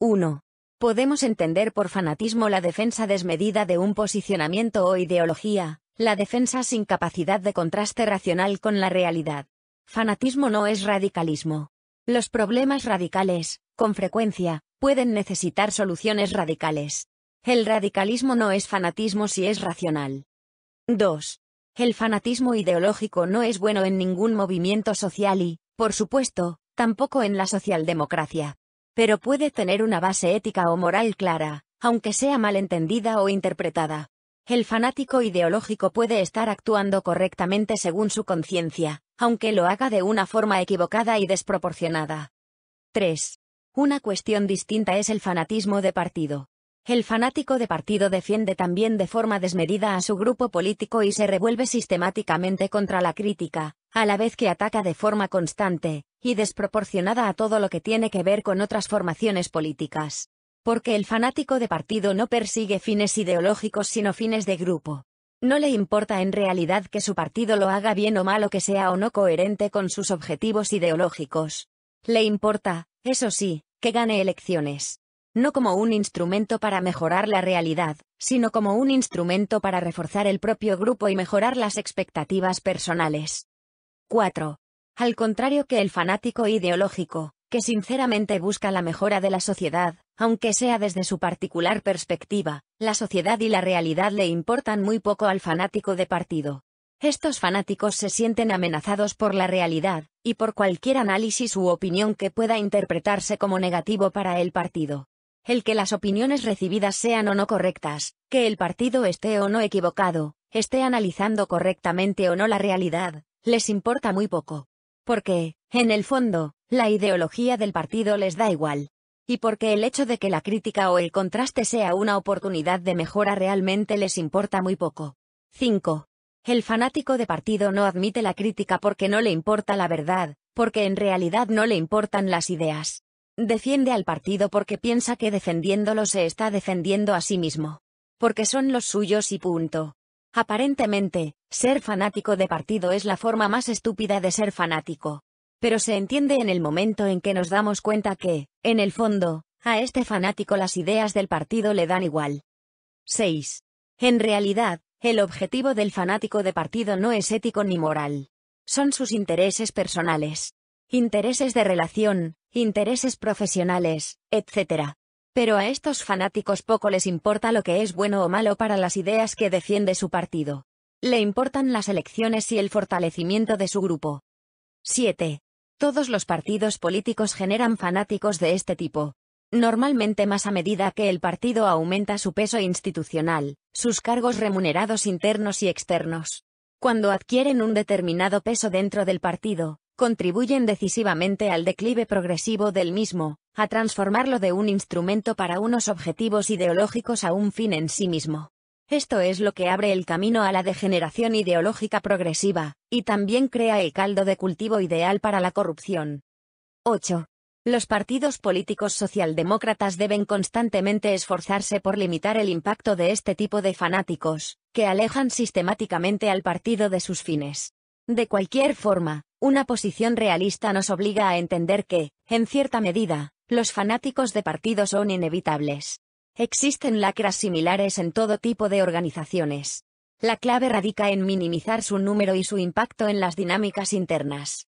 1. Podemos entender por fanatismo la defensa desmedida de un posicionamiento o ideología, la defensa sin capacidad de contraste racional con la realidad. Fanatismo no es radicalismo. Los problemas radicales, con frecuencia, pueden necesitar soluciones radicales. El radicalismo no es fanatismo si es racional. 2. El fanatismo ideológico no es bueno en ningún movimiento social y, por supuesto, tampoco en la socialdemocracia pero puede tener una base ética o moral clara, aunque sea malentendida o interpretada. El fanático ideológico puede estar actuando correctamente según su conciencia, aunque lo haga de una forma equivocada y desproporcionada. 3. Una cuestión distinta es el fanatismo de partido. El fanático de partido defiende también de forma desmedida a su grupo político y se revuelve sistemáticamente contra la crítica, a la vez que ataca de forma constante y desproporcionada a todo lo que tiene que ver con otras formaciones políticas. Porque el fanático de partido no persigue fines ideológicos sino fines de grupo. No le importa en realidad que su partido lo haga bien o mal o que sea o no coherente con sus objetivos ideológicos. Le importa, eso sí, que gane elecciones. No como un instrumento para mejorar la realidad, sino como un instrumento para reforzar el propio grupo y mejorar las expectativas personales. 4. Al contrario que el fanático ideológico, que sinceramente busca la mejora de la sociedad, aunque sea desde su particular perspectiva, la sociedad y la realidad le importan muy poco al fanático de partido. Estos fanáticos se sienten amenazados por la realidad, y por cualquier análisis u opinión que pueda interpretarse como negativo para el partido. El que las opiniones recibidas sean o no correctas, que el partido esté o no equivocado, esté analizando correctamente o no la realidad, les importa muy poco. Porque, en el fondo, la ideología del partido les da igual. Y porque el hecho de que la crítica o el contraste sea una oportunidad de mejora realmente les importa muy poco. 5. El fanático de partido no admite la crítica porque no le importa la verdad, porque en realidad no le importan las ideas. Defiende al partido porque piensa que defendiéndolo se está defendiendo a sí mismo. Porque son los suyos y punto. Aparentemente, ser fanático de partido es la forma más estúpida de ser fanático. Pero se entiende en el momento en que nos damos cuenta que, en el fondo, a este fanático las ideas del partido le dan igual. 6. En realidad, el objetivo del fanático de partido no es ético ni moral. Son sus intereses personales. Intereses de relación, intereses profesionales, etc. Pero a estos fanáticos poco les importa lo que es bueno o malo para las ideas que defiende su partido. Le importan las elecciones y el fortalecimiento de su grupo. 7. Todos los partidos políticos generan fanáticos de este tipo. Normalmente más a medida que el partido aumenta su peso institucional, sus cargos remunerados internos y externos. Cuando adquieren un determinado peso dentro del partido, contribuyen decisivamente al declive progresivo del mismo, a transformarlo de un instrumento para unos objetivos ideológicos a un fin en sí mismo. Esto es lo que abre el camino a la degeneración ideológica progresiva, y también crea el caldo de cultivo ideal para la corrupción. 8. Los partidos políticos socialdemócratas deben constantemente esforzarse por limitar el impacto de este tipo de fanáticos, que alejan sistemáticamente al partido de sus fines. De cualquier forma, una posición realista nos obliga a entender que, en cierta medida, los fanáticos de partido son inevitables. Existen lacras similares en todo tipo de organizaciones. La clave radica en minimizar su número y su impacto en las dinámicas internas.